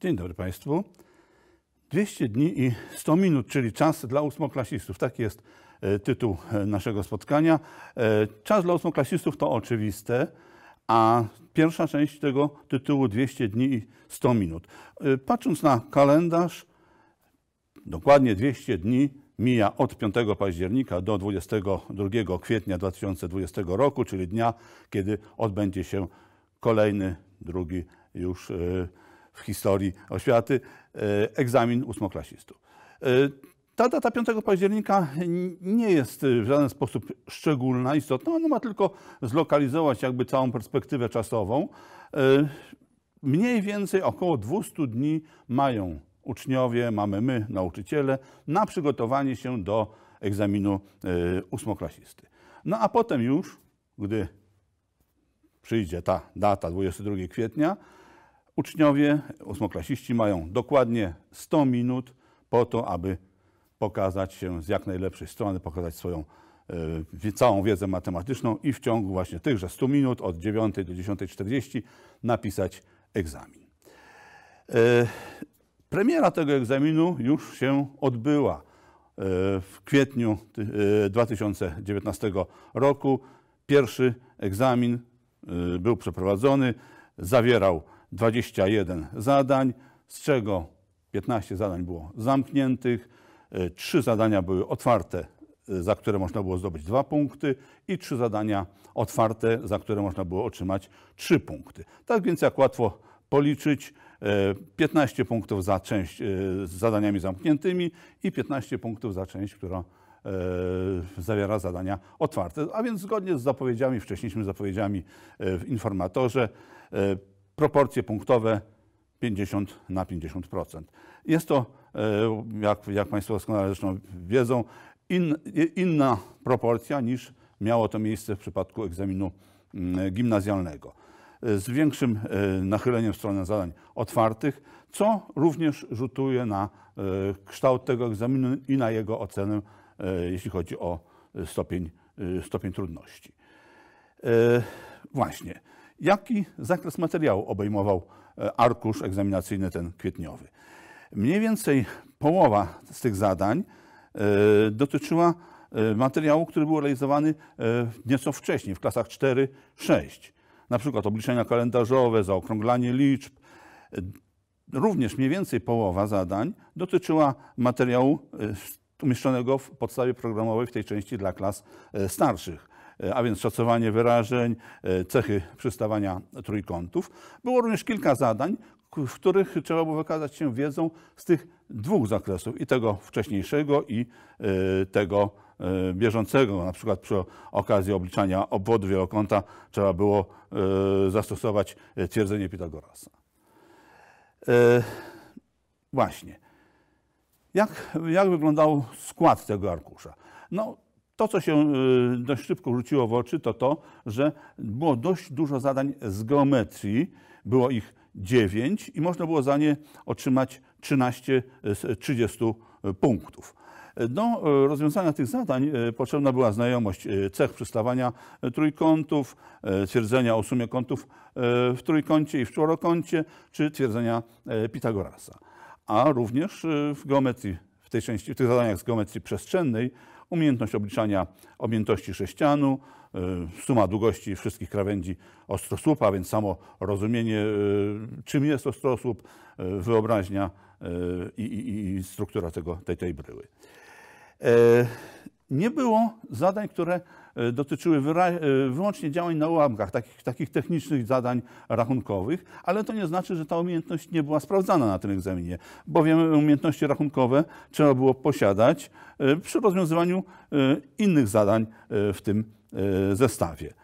Dzień dobry Państwu. 200 dni i 100 minut, czyli czas dla ósmoklasistów. Taki jest e, tytuł e, naszego spotkania. E, czas dla ósmoklasistów to oczywiste, a pierwsza część tego tytułu 200 dni i 100 minut. Patrząc na kalendarz, dokładnie 200 dni mija od 5 października do 22 kwietnia 2020 roku, czyli dnia, kiedy odbędzie się kolejny, drugi już yy, w historii oświaty, e, egzamin ósmoklasistów. E, ta data 5 października nie jest w żaden sposób szczególna, istotna. Ona ma tylko zlokalizować jakby całą perspektywę czasową. E, mniej więcej około 200 dni mają uczniowie, mamy my, nauczyciele, na przygotowanie się do egzaminu ósmoklasisty. No a potem już, gdy przyjdzie ta data 22 kwietnia, Uczniowie, ósmoklasiści mają dokładnie 100 minut po to, aby pokazać się z jak najlepszej strony, pokazać swoją y, całą wiedzę matematyczną i w ciągu właśnie tychże 100 minut od 9 do 10.40 napisać egzamin. E, premiera tego egzaminu już się odbyła e, w kwietniu 2019 roku. Pierwszy egzamin był przeprowadzony, zawierał 21 zadań, z czego 15 zadań było zamkniętych, 3 e, zadania były otwarte, e, za które można było zdobyć 2 punkty i 3 zadania otwarte, za które można było otrzymać 3 punkty. Tak więc jak łatwo policzyć, 15 e, punktów za część z zadaniami zamkniętymi i 15 punktów za część, która zawiera zadania otwarte. A więc zgodnie z zapowiedziami, wcześniejszymi zapowiedziami w informatorze, proporcje punktowe 50 na 50%. Jest to, e, jak, jak Państwo doskonale zresztą wiedzą, in, inna proporcja niż miało to miejsce w przypadku egzaminu mm, gimnazjalnego. Z większym e, nachyleniem w stronę zadań otwartych, co również rzutuje na e, kształt tego egzaminu i na jego ocenę, jeśli chodzi o stopień, stopień trudności. Właśnie jaki zakres materiału obejmował e, arkusz egzaminacyjny ten kwietniowy. Mniej więcej połowa z tych zadań e, dotyczyła e, materiału, który był realizowany nieco wcześniej, w klasach 4-6. Na przykład obliczenia kalendarzowe, zaokrąglanie liczb. Również mniej więcej połowa zadań dotyczyła materiału umieszczonego w podstawie programowej w tej części dla klas starszych. E, a więc szacowanie wyrażeń, e, cechy przystawania trójkątów. Było również kilka zadań, w których trzeba było wykazać się wiedzą z tych dwóch zakresów, i tego wcześniejszego, i e, tego bieżącego. Na przykład przy okazji obliczania obwodu wielokąta trzeba było zastosować twierdzenie Pitagorasa. Właśnie. Jak, jak wyglądał skład tego arkusza? No, to, co się y, dość szybko rzuciło w oczy, to to, że było dość dużo zadań z geometrii. Było ich 9 i można było za nie otrzymać 13 z 30 y, punktów. Do y, rozwiązania tych zadań potrzebna była znajomość cech przystawania trójkątów, twierdzenia o sumie kątów w trójkącie i w czworokącie, czy twierdzenia Pitagorasa. A również w geometrii, w tej części, w tych zadaniach z geometrii przestrzennej umiejętność obliczania objętości sześcianu, y, suma długości wszystkich krawędzi ostrosłupa, więc samo rozumienie, y, czym jest ostrosłup, y, wyobraźnia i, i, i struktura tego, tej, tej bryły. Nie było zadań, które E, dotyczyły e, wyłącznie działań na ułamkach, takich, takich technicznych zadań rachunkowych, ale to nie znaczy, że ta umiejętność nie była sprawdzana na tym egzaminie, bowiem umiejętności rachunkowe trzeba było posiadać e, przy rozwiązywaniu innych zadań w tym zestawie.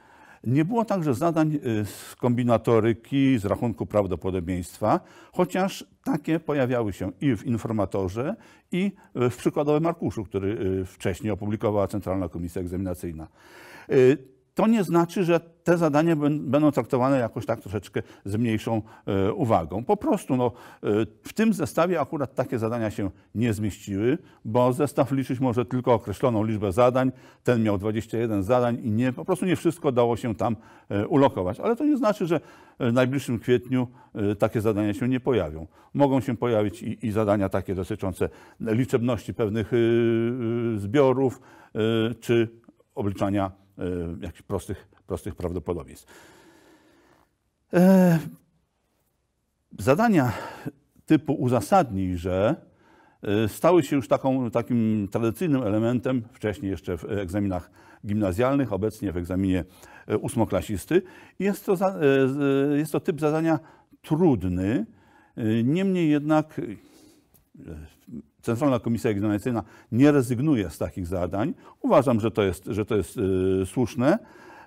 Nie było także zadań y, z kombinatoryki, z rachunku prawdopodobieństwa, chociaż takie pojawiały się i w informatorze, i y, w przykładowym arkuszu, który y, wcześniej opublikowała Centralna Komisja Egzaminacyjna to nie znaczy, że te zadania będą traktowane jakoś tak troszeczkę z mniejszą e, uwagą. Po prostu no, e, w tym zestawie akurat takie zadania się nie zmieściły, bo zestaw liczyć może tylko określoną liczbę zadań. Ten miał 21 zadań i nie, po prostu nie wszystko dało się tam e, ulokować. Ale to nie znaczy, że w najbliższym kwietniu takie zadania się nie pojawią. Mogą się pojawić i, i zadania takie dotyczące liczebności pewnych zbiorów czy obliczania Y, jakichś prostych, prostych prawdopodobieństw. E, zadania typu uzasadnij, że y, stały się już taką, takim tradycyjnym elementem, wcześniej jeszcze w egzaminach gimnazjalnych, obecnie w egzaminie y, ósmoklasisty. Jest to, jest to typ zadania trudny, niemniej jednak Centralna Komisja Egzaminacyjna nie rezygnuje z takich zadań. Uważam, że to jest, że to jest yy, słuszne,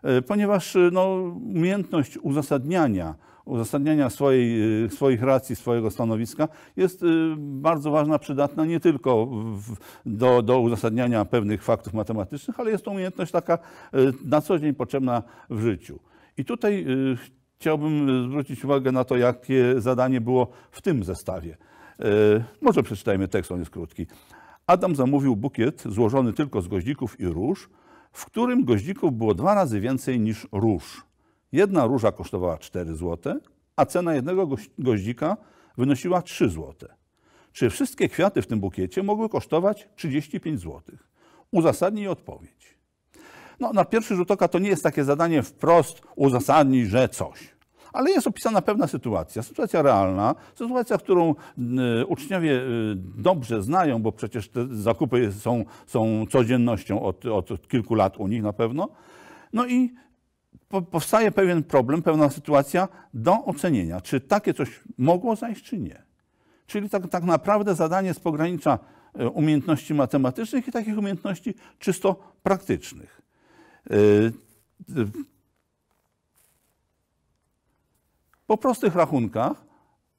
yy, ponieważ yy, no, umiejętność uzasadniania, uzasadniania swojej, y, swoich racji, swojego stanowiska jest y, bardzo ważna, przydatna nie tylko w, do, do uzasadniania pewnych faktów matematycznych, ale jest to umiejętność taka y, na co dzień potrzebna w życiu. I tutaj Chciałbym zwrócić uwagę na to, jakie zadanie było w tym zestawie. E, może przeczytajmy tekst, on jest krótki. Adam zamówił bukiet złożony tylko z goździków i róż, w którym goździków było dwa razy więcej niż róż. Jedna róża kosztowała 4 zł, a cena jednego goździka wynosiła 3 zł. Czy wszystkie kwiaty w tym bukiecie mogły kosztować 35 zł? Uzasadnij odpowiedź. No, na pierwszy rzut oka to nie jest takie zadanie wprost uzasadnij, że coś ale jest opisana pewna sytuacja, sytuacja realna, sytuacja, którą y, uczniowie y, dobrze znają, bo przecież te zakupy są, są codziennością od, od kilku lat u nich na pewno. No i powstaje pewien problem, pewna sytuacja do ocenienia, czy takie coś mogło zajść, czy nie. Czyli tak, tak naprawdę zadanie z pogranicza y, umiejętności matematycznych i takich umiejętności czysto praktycznych. Po prostych rachunkach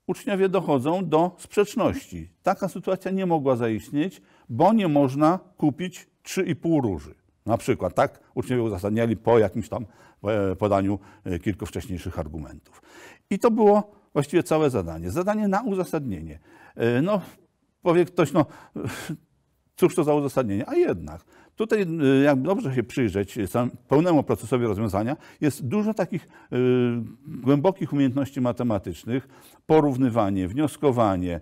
uczniowie dochodzą do sprzeczności. Taka sytuacja nie mogła zaistnieć, bo nie można kupić 3,5 róży. Na przykład, tak uczniowie uzasadniali po jakimś tam e, podaniu e, kilku wcześniejszych argumentów. I to było właściwie całe zadanie. Zadanie na uzasadnienie. E, no, powie ktoś, no cóż to za uzasadnienie, a jednak Tutaj, y, jak dobrze się przyjrzeć pełnemu procesowi rozwiązania, jest dużo takich y, głębokich umiejętności matematycznych, porównywanie, wnioskowanie,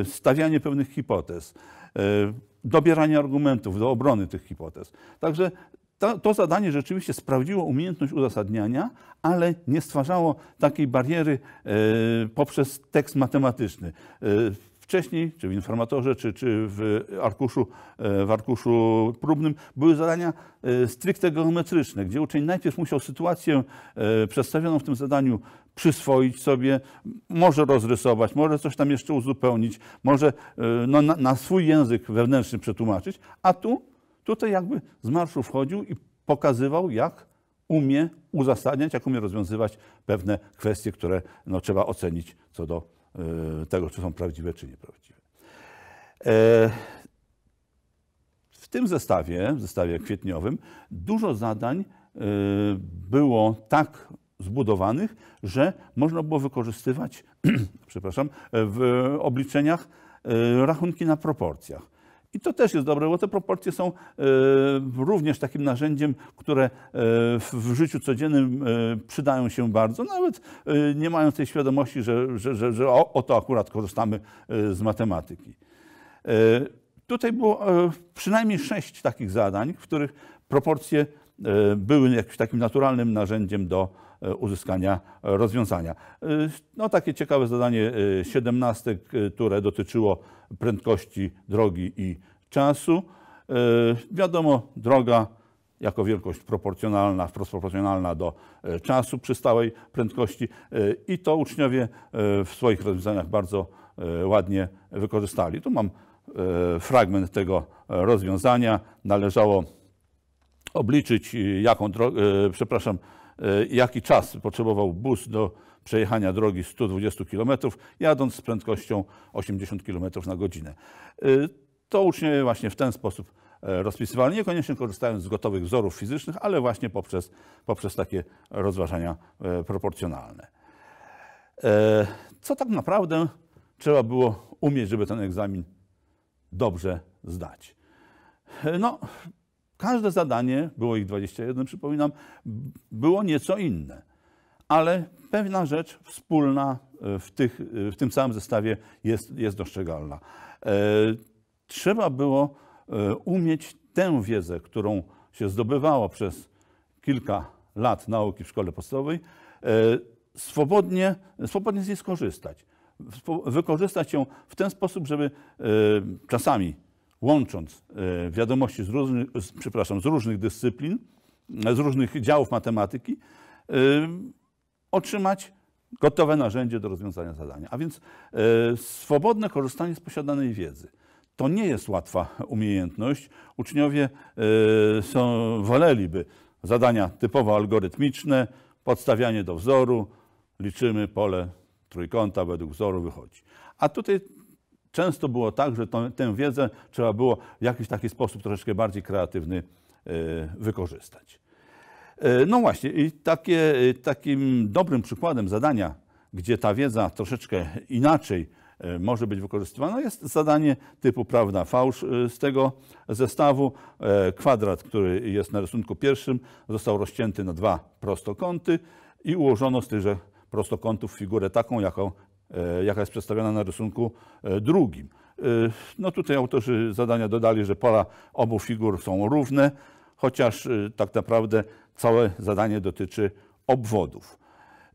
y, stawianie pewnych hipotez, dobieranie argumentów do obrony tych hipotez. Także to, to, zadanie rzeczywiście sprawdziło umiejętność uzasadniania, ale nie stwarzało takiej bariery poprzez tekst matematyczny. Wcześniej, czy w informatorze, czy, czy w, arkuszu, e, w arkuszu próbnym były zadania e, stricte geometryczne, gdzie uczeń najpierw musiał sytuację e, przedstawioną w tym zadaniu przyswoić sobie, może rozrysować, może coś tam jeszcze uzupełnić, może no, na, na swój język wewnętrzny przetłumaczyć, a tu, tutaj jakby z marszu wchodził i pokazywał, jak umie uzasadniać, jak umie rozwiązywać pewne kwestie, które no, trzeba ocenić co do Y, tego, czy są prawdziwe, czy nieprawdziwe. E, w tym zestawie, zestawie kwietniowym, dużo zadań y, było tak zbudowanych, że można było wykorzystywać, przepraszam, w obliczeniach y, rachunki na proporcjach. I to też jest dobre, bo te proporcje są e, również takim narzędziem, które e, w życiu codziennym e, przydają się bardzo, nawet nie mając tej świadomości, że, że, że, że o, o to akurat korzystamy z matematyki. Tutaj było przynajmniej sześć takich zadań, w których proporcje E, były jakimś takim naturalnym narzędziem do e, uzyskania rozwiązania. E, no takie ciekawe zadanie 17, które dotyczyło prędkości drogi i czasu. Wiadomo, droga jako wielkość proporcjonalna, wprost proporcjonalna do czasu przy stałej prędkości i to uczniowie w swoich rozwiązaniach bardzo ładnie wykorzystali. Tu mam fragment tego rozwiązania. Należało obliczyć, y, jaką drogę, y, przepraszam, y, jaki czas potrzebował bus do przejechania drogi 120 km, jadąc z prędkością 80 km na godzinę. To uczniowie właśnie w ten sposób e, rozpisywali, niekoniecznie korzystając z gotowych wzorów fizycznych, ale właśnie poprzez, poprzez takie rozważania e, proporcjonalne. E, co tak naprawdę trzeba było umieć, żeby ten egzamin dobrze zdać? No, Każde zadanie, było ich 21, przypominam, było nieco inne, ale pewna rzecz wspólna e, w, tych, e, w tym samym zestawie jest, jest dostrzegalna. E, trzeba było umieć tę wiedzę, którą się zdobywało przez kilka lat nauki w szkole podstawowej, swobodnie, swobodnie z niej skorzystać. Wykorzystać ją w ten sposób, żeby czasami łącząc e, wiadomości z różnych, z, przepraszam, z różnych dyscyplin, e, z różnych działów matematyki, e, otrzymać gotowe narzędzie do rozwiązania zadania. A więc swobodne korzystanie z posiadanej wiedzy. To nie jest łatwa umiejętność. Uczniowie są, woleliby zadania typowo algorytmiczne, podstawianie do wzoru, liczymy pole trójkąta według wzoru wychodzi. A tutaj często było tak, że to, tę wiedzę trzeba było w jakiś taki sposób troszeczkę bardziej kreatywny e, wykorzystać. E, no właśnie, i takie, e, takim dobrym przykładem zadania, gdzie ta wiedza troszeczkę inaczej może być wykorzystywana, jest zadanie typu prawda fałsz z tego zestawu. Kwadrat, który jest na rysunku pierwszym, został rozcięty na dwa prostokąty i ułożono z tychże prostokątów figurę taką, jaką E, jaka jest przedstawiona na rysunku e, drugim. E, no tutaj autorzy zadania dodali, że pola obu figur są równe, chociaż tak naprawdę całe zadanie dotyczy obwodów.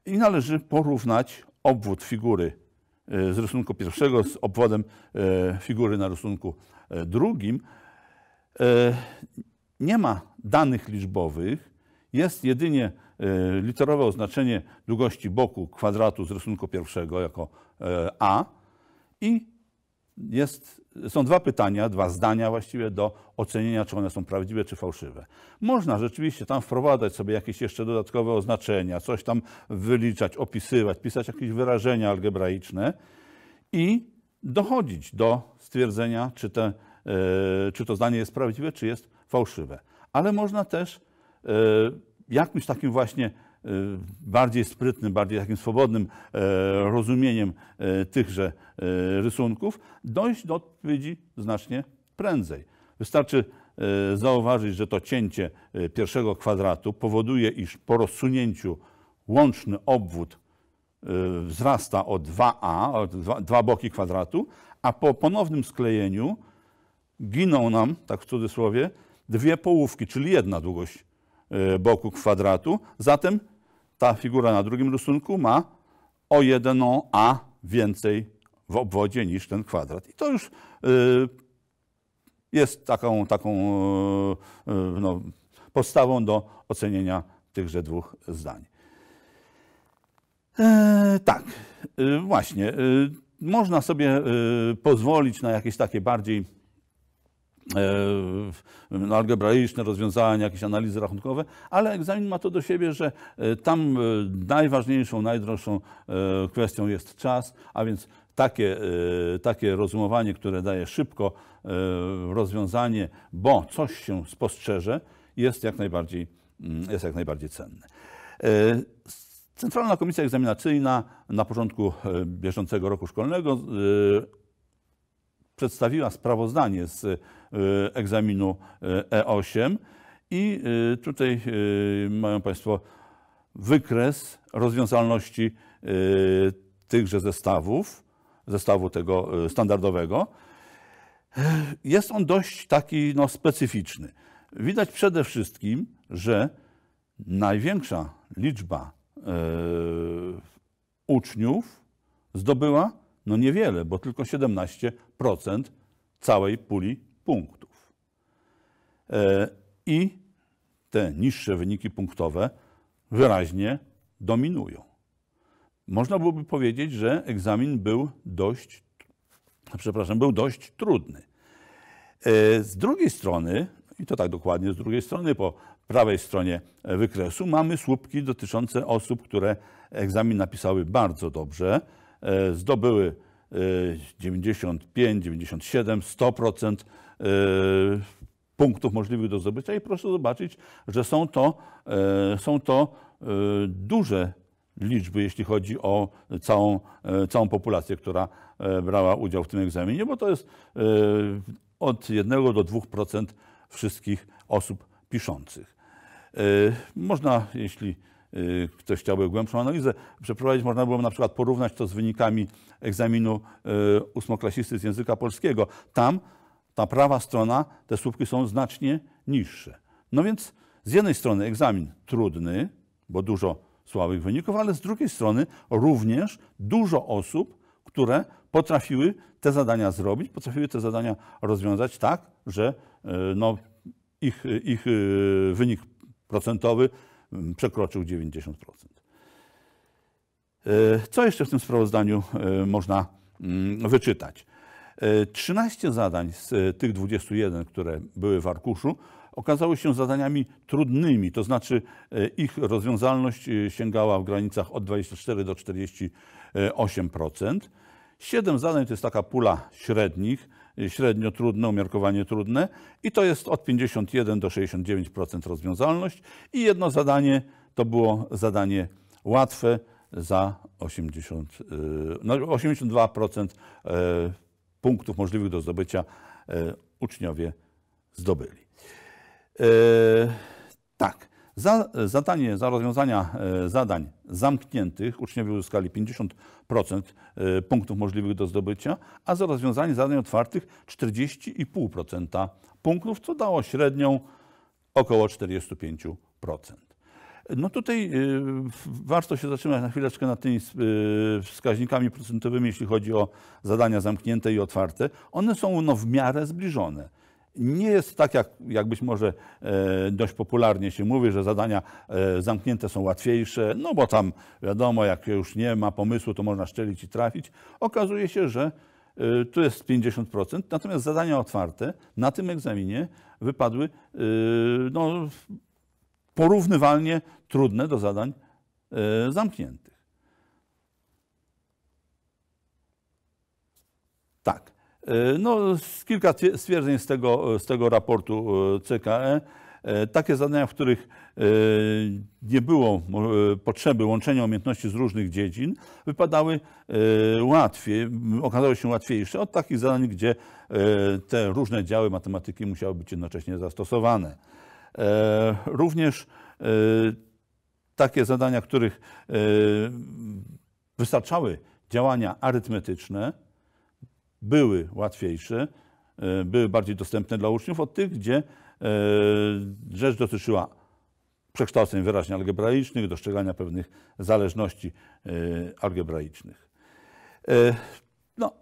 I należy porównać obwód figury z rysunku pierwszego z obwodem figury na rysunku drugim. Nie ma danych liczbowych, jest jedynie y, literowe oznaczenie długości boku kwadratu z rysunku pierwszego jako e, A i jest, są dwa pytania, dwa zdania właściwie do ocenienia, czy one są prawdziwe, czy fałszywe. Można rzeczywiście tam wprowadzać sobie jakieś jeszcze dodatkowe oznaczenia, coś tam wyliczać, opisywać, pisać jakieś wyrażenia algebraiczne i dochodzić do stwierdzenia, czy, te, e, czy to zdanie jest prawdziwe, czy jest fałszywe. Ale można też E, jakimś takim właśnie e, bardziej sprytnym, bardziej takim swobodnym e, rozumieniem tychże rysunków, dojść do odpowiedzi znacznie prędzej. Wystarczy zauważyć, że to cięcie pierwszego kwadratu powoduje, iż po rozsunięciu łączny obwód wzrasta o 2a, dwa, dwa boki kwadratu, a po ponownym sklejeniu giną nam, tak w cudzysłowie, dwie połówki, czyli jedna długość Y, boku kwadratu. Zatem ta figura na drugim rysunku ma o 1 A więcej w obwodzie niż ten kwadrat. I to już y, jest taką, taką y, no, podstawą do ocenienia tychże dwóch zdań. E, tak, właśnie. Można sobie pozwolić na jakieś takie bardziej E, no, algebraiczne rozwiązania, jakieś analizy rachunkowe, ale egzamin ma to do siebie, że e, tam e, najważniejszą, najdroższą kwestią jest czas, a więc takie, takie rozumowanie, które daje szybko rozwiązanie, bo coś się spostrzeże, jest jak najbardziej, mm, jest jak najbardziej cenne. Centralna Komisja Egzaminacyjna na początku bieżącego roku szkolnego przedstawiła sprawozdanie z E, egzaminu E8 e i e, tutaj mają Państwo wykres rozwiązalności tychże zestawów, zestawu tego standardowego. Jest on dość taki no, specyficzny. Widać przede wszystkim, że największa liczba uczniów zdobyła no niewiele, bo tylko 17% całej puli punktów. E, I te niższe wyniki punktowe wyraźnie dominują. Można byłoby powiedzieć, że egzamin był dość, przepraszam, był dość trudny. E, z drugiej strony, i to tak dokładnie z drugiej strony, po prawej stronie wykresu mamy słupki dotyczące osób, które egzamin napisały bardzo dobrze, e, zdobyły 95, 97, 100% Y, punktów możliwych do zdobycia i proszę zobaczyć, że są to, y, są to y, duże liczby, jeśli chodzi o całą, całą populację, która brała udział w tym egzaminie, bo to jest od 1 do 2% wszystkich osób piszących. Można, jeśli ktoś chciałby głębszą analizę przeprowadzić, można było na przykład porównać to z wynikami egzaminu ósmoklasisty z języka polskiego. Tam ta prawa strona, te słupki są znacznie niższe. No więc z jednej strony egzamin trudny, bo dużo słabych wyników, ale z drugiej strony również dużo osób, które potrafiły te zadania zrobić, potrafiły te zadania rozwiązać tak, że e, no, ich, ich e, wynik procentowy przekroczył 90%. E, co jeszcze w tym sprawozdaniu można mm, wyczytać? 13 zadań z e, tych 21, które były w arkuszu, okazały się zadaniami trudnymi, to znaczy e, ich rozwiązalność e, sięgała w granicach od 24 do 48%. Siedem zadań to jest taka pula średnich, średnio trudne, umiarkowanie trudne i to jest od 51 do 69% rozwiązalność i jedno zadanie to było zadanie łatwe za 80, no 82% punktów możliwych do zdobycia e, uczniowie zdobyli. E, tak. Za zadanie, za rozwiązania e, zadań zamkniętych uczniowie uzyskali 50% punktów możliwych do zdobycia, a za rozwiązanie zadań otwartych 40,5% punktów, co dało średnią około 45%. No tutaj y, warto się zatrzymać na chwileczkę nad tymi y, wskaźnikami procentowymi, jeśli chodzi o zadania zamknięte i otwarte. One są no, w miarę zbliżone. Nie jest tak, jak, jak być może e, dość popularnie się mówi, że zadania e, zamknięte są łatwiejsze, no bo tam wiadomo, jak już nie ma pomysłu, to można szczelić i trafić. Okazuje się, że e, tu jest 50%, natomiast zadania otwarte na tym egzaminie wypadły e, no, porównywalnie trudne do zadań e, zamkniętych. Tak. E, no, kilka stwierdzeń z tego, z tego raportu CKE. E. Takie zadania, w których nie było potrzeby łączenia umiejętności z różnych dziedzin, wypadały łatwiej, okazały się łatwiejsze od takich zadań, gdzie te różne działy matematyki musiały być jednocześnie zastosowane. E, również e, takie zadania, których e, wystarczały działania arytmetyczne, były łatwiejsze, były bardziej dostępne dla uczniów od tych, gdzie rzecz dotyczyła przekształceń wyraźnie algebraicznych, dostrzegania pewnych zależności algebraicznych. No,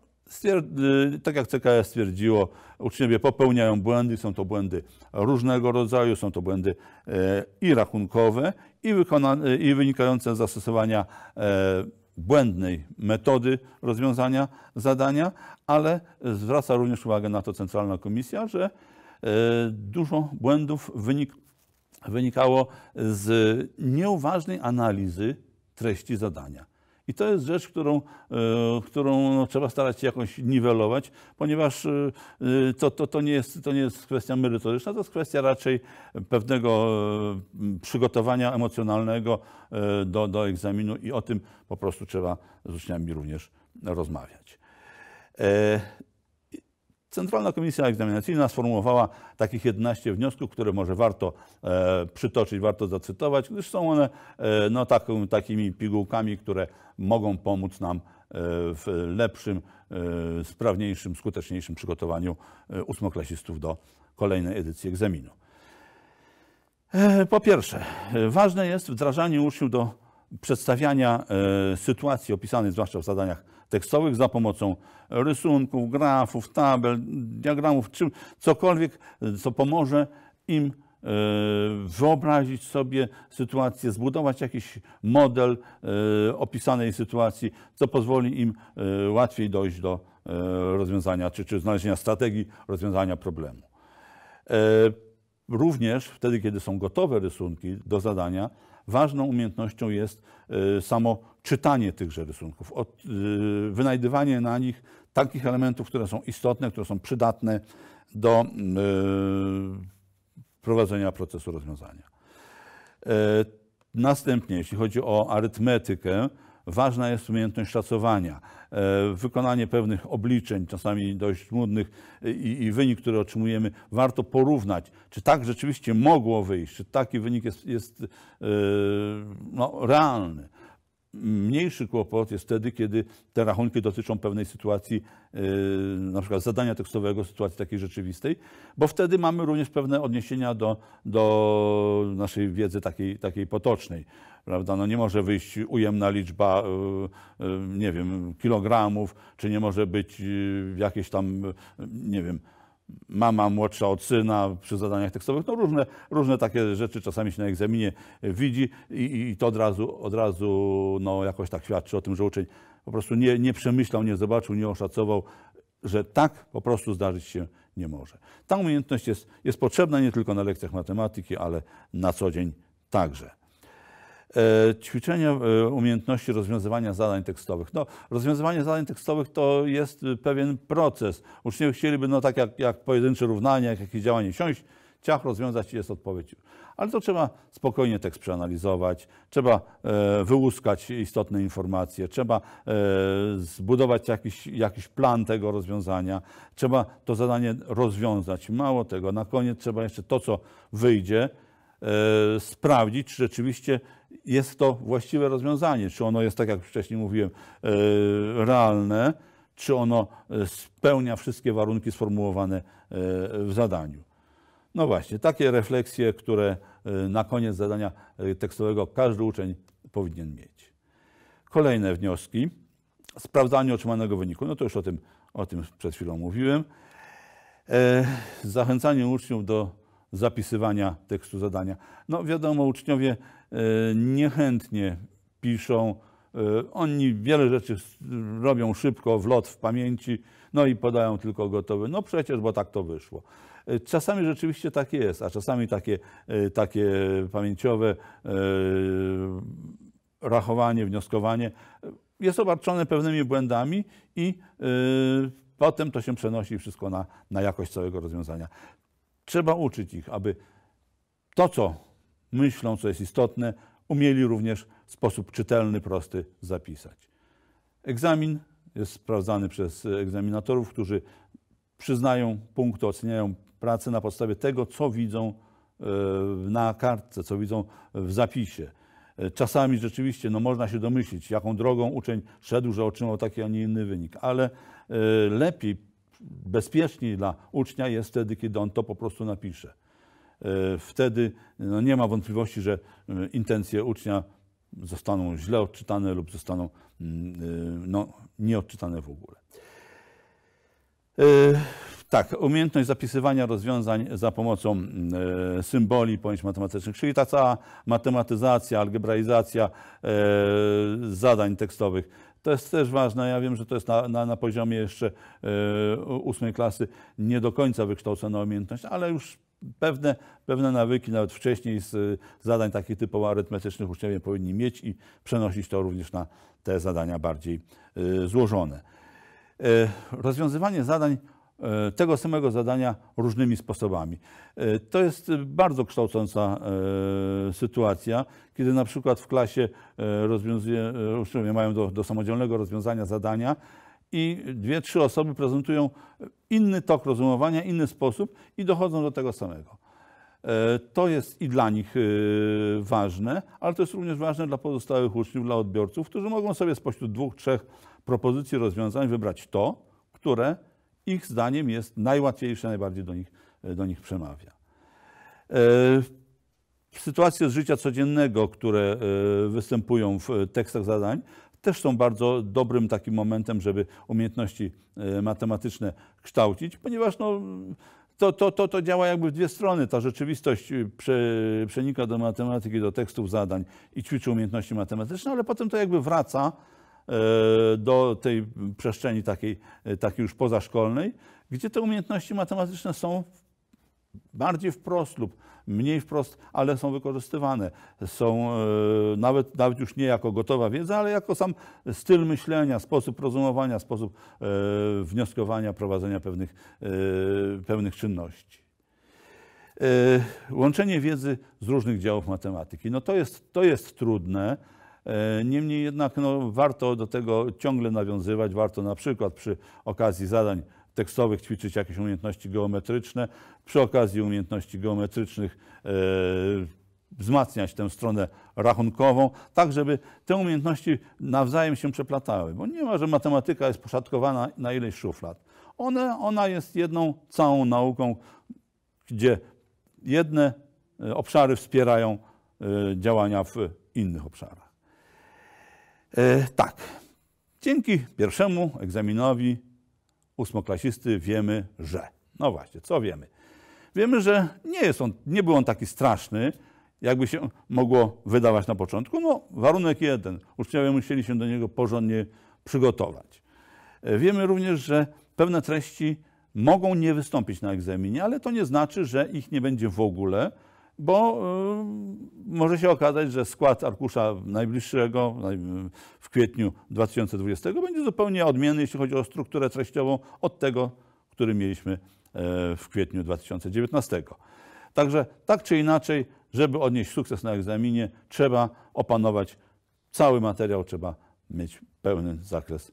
Y, tak jak CKS stwierdziło, uczniowie popełniają błędy, są to błędy różnego rodzaju, są to błędy e, i rachunkowe, i, y, i wynikające z zastosowania e, błędnej metody rozwiązania zadania, ale zwraca również uwagę na to Centralna Komisja, że e, dużo błędów wynik wynikało z nieuważnej analizy treści zadania. I to jest rzecz, którą, e, którą no, trzeba starać się jakoś niwelować, ponieważ e, to, to, to, nie jest, to nie jest kwestia merytoryczna, to jest kwestia raczej pewnego e, przygotowania emocjonalnego do, do egzaminu i o tym po prostu trzeba z uczniami również rozmawiać. Centralna Komisja Egzaminacyjna sformułowała takich 11 wniosków, które może warto e, przytoczyć, warto zacytować, gdyż są one e, no, tak, takimi pigułkami, które mogą pomóc nam e, w lepszym, e, sprawniejszym, skuteczniejszym przygotowaniu e, ósmoklasistów do kolejnej edycji egzaminu. E, po pierwsze, ważne jest wdrażanie uczniów do przedstawiania e, sytuacji opisanych zwłaszcza w zadaniach tekstowych za pomocą rysunków, grafów, tabel, diagramów, czym, cokolwiek, e, co pomoże im e, wyobrazić sobie sytuację, zbudować jakiś model opisanej sytuacji, co pozwoli im łatwiej dojść do rozwiązania czy, czy znalezienia strategii rozwiązania problemu. Również wtedy, kiedy są gotowe rysunki do zadania, ważną umiejętnością jest y, samo czytanie tychże rysunków, y, wynajdywanie na nich takich elementów, które są istotne, które są przydatne do y, prowadzenia procesu rozwiązania. E, następnie, jeśli chodzi o arytmetykę, ważna jest umiejętność szacowania. E, wykonanie pewnych obliczeń, czasami dość trudnych e, i, i, wynik, który otrzymujemy, warto porównać, czy tak rzeczywiście mogło wyjść, czy taki wynik jest, jest e, no, realny. Mniejszy kłopot jest wtedy, kiedy te rachunki dotyczą pewnej sytuacji, e, na przykład zadania tekstowego, sytuacji takiej rzeczywistej, bo wtedy mamy również pewne odniesienia do, do naszej wiedzy takiej, takiej potocznej prawda? No nie może wyjść ujemna liczba, e, e, nie wiem, kilogramów, czy nie może być jakieś tam, nie wiem, mama młodsza od syna przy zadaniach tekstowych, no różne, różne takie rzeczy czasami się na egzaminie widzi i, i to od razu, od razu no, jakoś tak świadczy o tym, że uczeń po prostu nie, nie przemyślał, nie zobaczył, nie oszacował, że tak po prostu zdarzyć się nie może. Ta umiejętność jest, jest potrzebna nie tylko na lekcjach matematyki, ale na co dzień także. E, ćwiczenia e, umiejętności rozwiązywania zadań tekstowych. No, rozwiązywanie zadań tekstowych to jest y, pewien proces. Uczniowie chcieliby, no tak jak, jak pojedyncze równania, jak jakieś działanie siąść, ciach rozwiązać i jest odpowiedź. Ale to trzeba spokojnie tekst przeanalizować, trzeba e, wyłuskać istotne informacje, trzeba e, zbudować jakiś, jakiś plan tego rozwiązania, trzeba to zadanie rozwiązać. Mało tego, na koniec trzeba jeszcze to, co wyjdzie, e, sprawdzić, czy rzeczywiście jest to właściwe rozwiązanie. Czy ono jest, tak jak wcześniej mówiłem, e, realne, czy ono e, spełnia wszystkie warunki sformułowane e, w zadaniu. No właśnie, takie refleksje, które na koniec zadania tekstowego każdy uczeń powinien mieć. Kolejne wnioski. Sprawdzanie otrzymanego wyniku. No to już o tym, o tym przed chwilą mówiłem. Zachęcanie uczniów do zapisywania tekstu zadania. No wiadomo, uczniowie e, niechętnie piszą, e, oni wiele rzeczy robią szybko, w lot, w pamięci, no i podają tylko gotowy. No przecież, bo tak to wyszło. E, czasami rzeczywiście tak jest, a czasami takie, takie pamięciowe rachowanie, wnioskowanie jest obarczone pewnymi błędami i potem to się przenosi wszystko na, na jakość całego rozwiązania. Trzeba uczyć ich, aby to, co myślą, co jest istotne, umieli również w sposób czytelny, prosty zapisać. Egzamin jest sprawdzany przez egzaminatorów, którzy przyznają punkty, oceniają pracę na podstawie tego, co widzą e, na kartce, co widzą w zapisie. E, czasami rzeczywiście no, można się domyślić, jaką drogą uczeń szedł, że otrzymał taki, a nie inny wynik, ale e, lepiej bezpieczniej dla ucznia jest wtedy, kiedy on to po prostu napisze. E, wtedy no nie ma wątpliwości, że e, intencje ucznia zostaną źle odczytane lub zostaną mm, e, no, nieodczytane w ogóle. Tak, umiejętność zapisywania rozwiązań za pomocą symboli pojęć matematycznych, czyli ta cała matematyzacja, algebraizacja zadań tekstowych to jest też ważne. Ja wiem, że to jest na, na, na poziomie jeszcze e, ósmej klasy nie do końca wykształcona umiejętność, ale już pewne, pewne nawyki nawet wcześniej z zadań takich typowo arytmetycznych uczniowie powinni mieć i przenosić to również na te zadania bardziej e, złożone. E, rozwiązywanie zadań E, tego samego zadania różnymi sposobami. E, to jest bardzo kształcąca e, sytuacja, kiedy na przykład w klasie uczniowie mają do, do samodzielnego rozwiązania zadania i dwie, trzy osoby prezentują inny tok rozumowania, inny sposób i dochodzą do tego samego. To jest i dla nich ważne, ale to jest również ważne dla pozostałych uczniów, dla odbiorców, którzy mogą sobie spośród dwóch, trzech propozycji rozwiązań wybrać to, które ich zdaniem jest najłatwiejsze, najbardziej do nich, e, do nich przemawia. E, sytuacje z życia codziennego, które e, występują w tekstach zadań, też są bardzo dobrym takim momentem, żeby umiejętności matematyczne kształcić, ponieważ no, to, to, to, to działa jakby w dwie strony. Ta rzeczywistość przenika do matematyki, do tekstów zadań i ćwiczy umiejętności matematyczne, ale potem to jakby wraca E, do tej przestrzeni takiej, e, takiej już pozaszkolnej, gdzie te umiejętności matematyczne są bardziej wprost lub mniej wprost, ale są wykorzystywane. Są e, nawet, nawet już nie jako gotowa wiedza, ale jako sam styl myślenia, sposób rozumowania, sposób wnioskowania, prowadzenia pewnych, pewnych czynności. Łączenie wiedzy z różnych działów matematyki. No to jest, to jest trudne E, niemniej jednak no, warto do tego ciągle nawiązywać, warto na przykład przy okazji zadań tekstowych ćwiczyć jakieś umiejętności geometryczne, przy okazji umiejętności geometrycznych e, wzmacniać tę stronę rachunkową, tak żeby te umiejętności nawzajem się przeplatały, bo nie ma, że matematyka jest poszatkowana na ileś szuflad. ona jest jedną całą nauką, gdzie jedne e, obszary wspierają e, działania w innych obszarach. E, tak, dzięki pierwszemu egzaminowi ósmoklasisty wiemy, że. No właśnie, co wiemy? Wiemy, że nie, jest on, nie był on taki straszny, jakby się mogło wydawać na początku. No, warunek jeden. Uczniowie musieli się do niego porządnie przygotować. E, wiemy również, że pewne treści mogą nie wystąpić na egzaminie, ale to nie znaczy, że ich nie będzie w ogóle bo y, może się okazać, że skład arkusza najbliższego w kwietniu 2020 będzie zupełnie odmienny, jeśli chodzi o strukturę treściową, od tego, który mieliśmy e, w kwietniu 2019. Także tak czy inaczej, żeby odnieść sukces na egzaminie, trzeba opanować cały materiał, trzeba mieć pełny zakres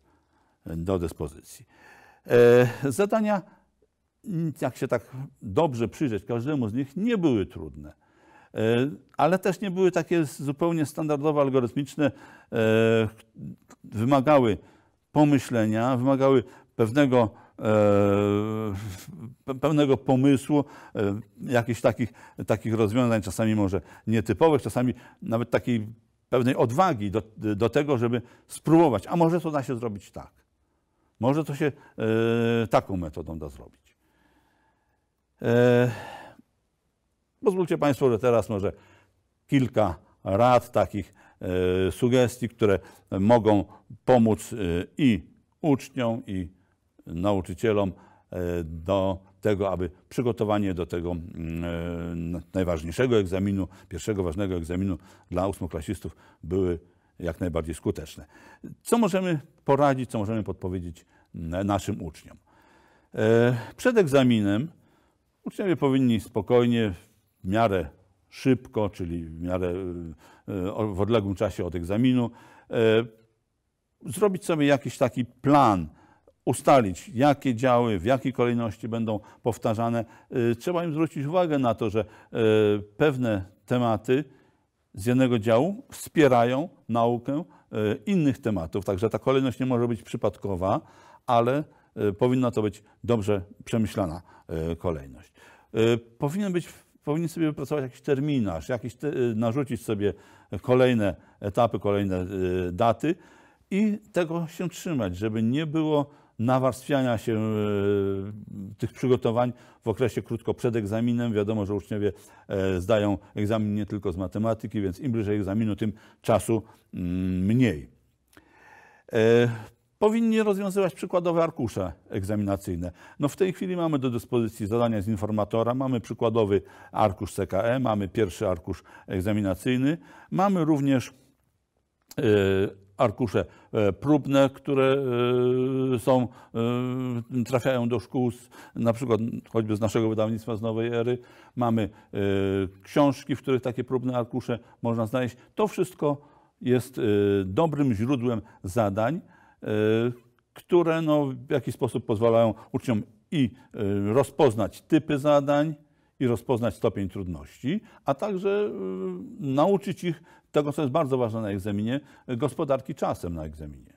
e, do dyspozycji. E, zadania jak się tak dobrze przyjrzeć każdemu z nich, nie były trudne. E, ale też nie były takie zupełnie standardowe, algorytmiczne. E, wymagały pomyślenia, wymagały pewnego, e, pewnego pomysłu, jakichś takich, takich rozwiązań, czasami może nietypowych, czasami nawet takiej pewnej odwagi do, do tego, żeby spróbować. A może to da się zrobić tak. Może to się taką metodą da zrobić. E, pozwólcie Państwo, że teraz może kilka rad, takich e, sugestii, które mogą pomóc e, i uczniom, i nauczycielom do tego, aby przygotowanie do tego mm, najważniejszego egzaminu, pierwszego ważnego egzaminu dla ósmoklasistów były jak najbardziej skuteczne. Co możemy poradzić, co możemy podpowiedzieć naszym uczniom? Przed egzaminem Uczniowie powinni spokojnie, w miarę szybko, czyli w miarę e, w odległym czasie od egzaminu, e, zrobić sobie jakiś taki plan, ustalić, jakie działy, w jakiej kolejności będą powtarzane. E, trzeba im zwrócić uwagę na to, że pewne tematy z jednego działu wspierają naukę innych tematów, także ta kolejność nie może być przypadkowa, ale powinna to być dobrze przemyślana kolejność. Y, powinien być, powinien sobie wypracować jakiś terminarz, jakiś te, y, narzucić sobie kolejne etapy, kolejne y, daty i tego się trzymać, żeby nie było nawarstwiania się tych przygotowań w okresie krótko przed egzaminem. Wiadomo, że uczniowie e, zdają egzamin nie tylko z matematyki, więc im bliżej egzaminu, tym czasu mm, mniej. E, powinni rozwiązywać przykładowe arkusze egzaminacyjne. No w tej chwili mamy do dyspozycji zadania z informatora, mamy przykładowy arkusz CKE, mamy pierwszy arkusz egzaminacyjny, mamy również e, arkusze e, próbne, które e, są, trafiają do szkół, na przykład choćby z naszego wydawnictwa z Nowej Ery. Mamy książki, w których takie próbne arkusze można znaleźć. To wszystko jest dobrym źródłem zadań. Y, które no, w jakiś sposób pozwalają uczniom i y, rozpoznać typy zadań, i rozpoznać stopień trudności, a także y, nauczyć ich tego, co jest bardzo ważne na egzaminie, gospodarki czasem na egzaminie.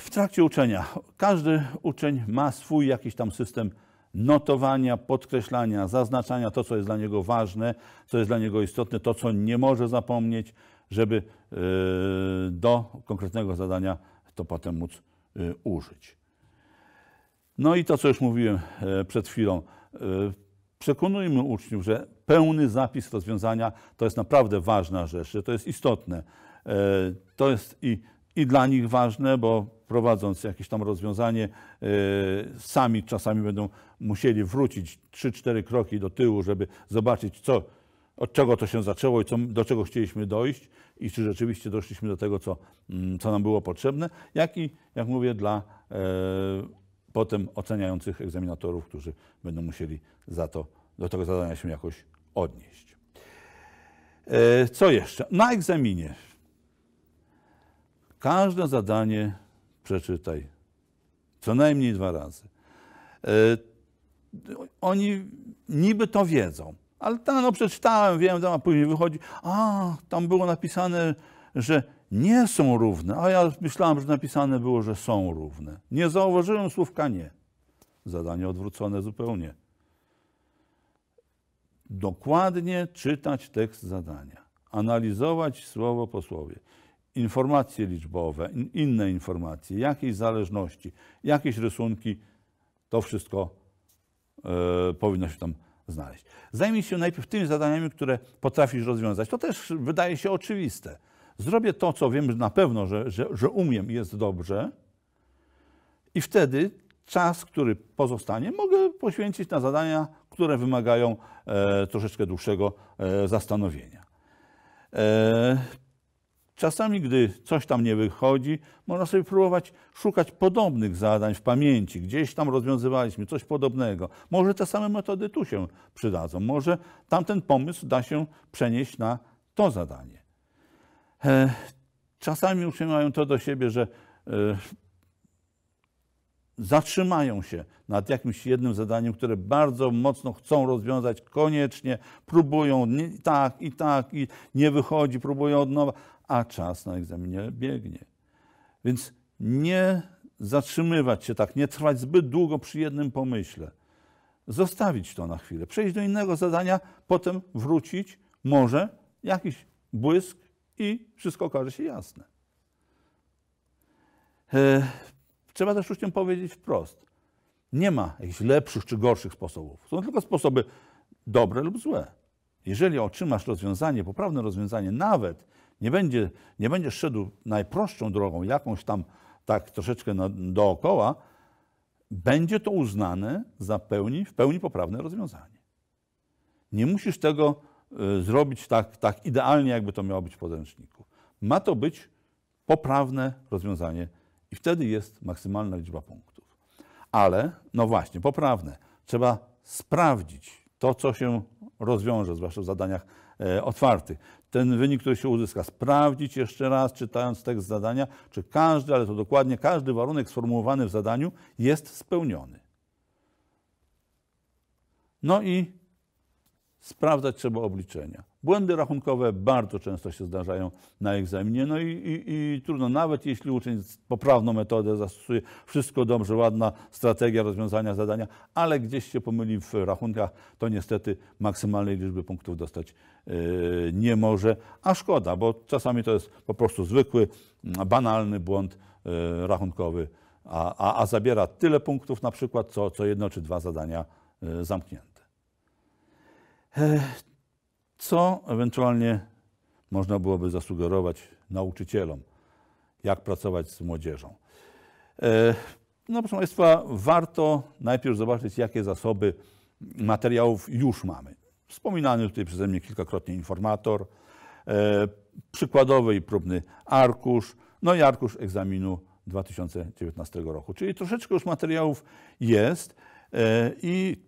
W trakcie uczenia każdy uczeń ma swój jakiś tam system notowania, podkreślania, zaznaczania to, co jest dla niego ważne, co jest dla niego istotne, to, co nie może zapomnieć, żeby y, do konkretnego zadania to potem móc y, użyć. No i to, co już mówiłem e, przed chwilą, e, przekonujmy uczniów, że pełny zapis rozwiązania to jest naprawdę ważna rzecz, że to jest istotne. E, to jest i, i dla nich ważne, bo prowadząc jakieś tam rozwiązanie, sami czasami będą musieli wrócić 3-4 kroki do tyłu, żeby zobaczyć, co od czego to się zaczęło i co, do czego chcieliśmy dojść i czy rzeczywiście doszliśmy do tego, co, mm, co nam było potrzebne, jak i, jak mówię, dla e, potem oceniających egzaminatorów, którzy będą musieli za to, do tego zadania się jakoś odnieść. E, co jeszcze? Na egzaminie każde zadanie przeczytaj co najmniej dwa razy. E, oni niby to wiedzą, ale tam no przeczytałem, wiem, tam, a później wychodzi, a tam było napisane, że nie są równe, a ja myślałem, że napisane było, że są równe. Nie zauważyłem słówka nie. Zadanie odwrócone zupełnie. Dokładnie czytać tekst zadania, analizować słowo po słowie, informacje liczbowe, inne informacje, jakieś zależności, jakieś rysunki, to wszystko y, powinno się tam znaleźć. Zajmij się najpierw tymi zadaniami, które potrafisz rozwiązać. To też wydaje się oczywiste. Zrobię to, co wiem na pewno, że, że, że umiem i jest dobrze, i wtedy czas, który pozostanie, mogę poświęcić na zadania, które wymagają e, troszeczkę dłuższego e, zastanowienia. E, Czasami, gdy coś tam nie wychodzi, można sobie próbować szukać podobnych zadań w pamięci. Gdzieś tam rozwiązywaliśmy coś podobnego. Może te same metody tu się przydadzą. Może tamten pomysł da się przenieść na to zadanie. E, czasami uczeni to do siebie, że e, zatrzymają się nad jakimś jednym zadaniem, które bardzo mocno chcą rozwiązać koniecznie, próbują nie tak, i tak, i nie wychodzi, próbują od nowa, a czas na egzaminie biegnie. Więc nie zatrzymywać się tak, nie trwać zbyt długo przy jednym pomyśle. Zostawić to na chwilę, przejść do innego zadania, potem wrócić, może jakiś błysk i wszystko okaże się jasne. E, Trzeba też uczniom powiedzieć wprost. Nie ma jakichś lepszych czy gorszych sposobów. Są tylko sposoby dobre lub złe. Jeżeli otrzymasz rozwiązanie, poprawne rozwiązanie, nawet nie, będzie, nie będziesz szedł najprostszą drogą, jakąś tam tak troszeczkę na, dookoła, będzie to uznane za pełni, w pełni poprawne rozwiązanie. Nie musisz tego y, zrobić tak, tak idealnie, jakby to miało być w podręczniku. Ma to być poprawne rozwiązanie i wtedy jest maksymalna liczba punktów. Ale, no właśnie, poprawne. Trzeba sprawdzić to, co się rozwiąże, zwłaszcza w zadaniach e, otwartych. Ten wynik, który się uzyska, sprawdzić jeszcze raz, czytając tekst zadania, czy każdy, ale to dokładnie każdy warunek sformułowany w zadaniu jest spełniony. No i sprawdzać trzeba obliczenia. Błędy rachunkowe bardzo często się zdarzają na egzaminie. No i, i, i trudno, nawet jeśli uczeń poprawną metodę zastosuje, wszystko dobrze, ładna strategia rozwiązania zadania, ale gdzieś się pomyli w rachunkach, to niestety maksymalnej liczby punktów dostać yy, nie może. A szkoda, bo czasami to jest po prostu zwykły, banalny błąd yy, rachunkowy, a, a, a, zabiera tyle punktów na przykład, co, co jedno czy dwa zadania yy, zamknięte co ewentualnie można byłoby zasugerować nauczycielom, jak pracować z młodzieżą. E, no, proszę Państwa, warto najpierw zobaczyć, jakie zasoby materiałów już mamy. Wspominany tutaj przeze mnie kilkakrotnie informator, e, przykładowy i próbny arkusz, no i arkusz egzaminu 2019 roku. Czyli troszeczkę już materiałów jest e, i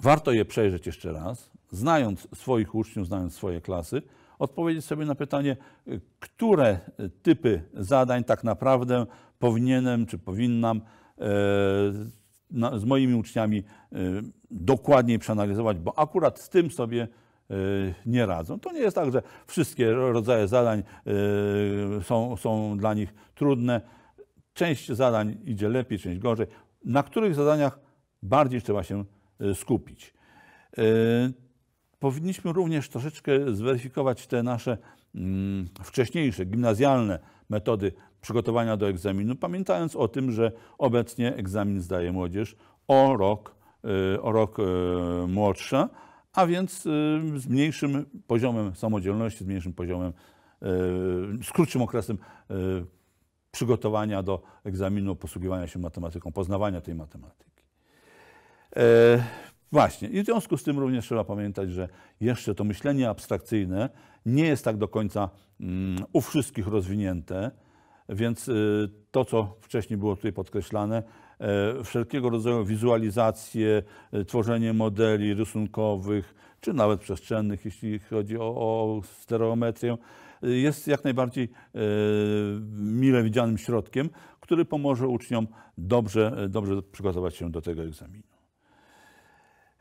warto je przejrzeć jeszcze raz, znając swoich uczniów, znając swoje klasy, odpowiedzieć sobie na pytanie, które typy zadań tak naprawdę powinienem czy powinnam e, z moimi uczniami e, dokładniej przeanalizować, bo akurat z tym sobie e, nie radzą. To nie jest tak, że wszystkie rodzaje zadań są, są dla nich trudne. Część zadań idzie lepiej, część gorzej. Na których zadaniach bardziej trzeba się skupić? powinniśmy również troszeczkę zweryfikować te nasze mm, wcześniejsze, gimnazjalne metody przygotowania do egzaminu, pamiętając o tym, że obecnie egzamin zdaje młodzież o rok, y, o rok y, młodsza, a więc y, z mniejszym poziomem samodzielności, z mniejszym poziomem, y, z krótszym okresem y, przygotowania do egzaminu, posługiwania się matematyką, poznawania tej matematyki. E, Właśnie. I w związku z tym również trzeba pamiętać, że jeszcze to myślenie abstrakcyjne nie jest tak do końca mm, u wszystkich rozwinięte, więc y, to, co wcześniej było tutaj podkreślane, y, wszelkiego rodzaju wizualizacje, y, tworzenie modeli rysunkowych, czy nawet przestrzennych, jeśli chodzi o, o stereometrię, y, jest jak najbardziej e, mile widzianym środkiem, który pomoże uczniom dobrze, dobrze przygotować się do tego egzaminu.